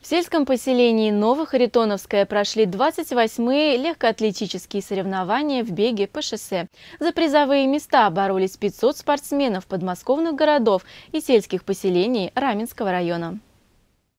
В сельском поселении Новохаритоновское прошли 28-е легкоатлетические соревнования в беге по шоссе. За призовые места боролись 500 спортсменов подмосковных городов и сельских поселений Раменского района.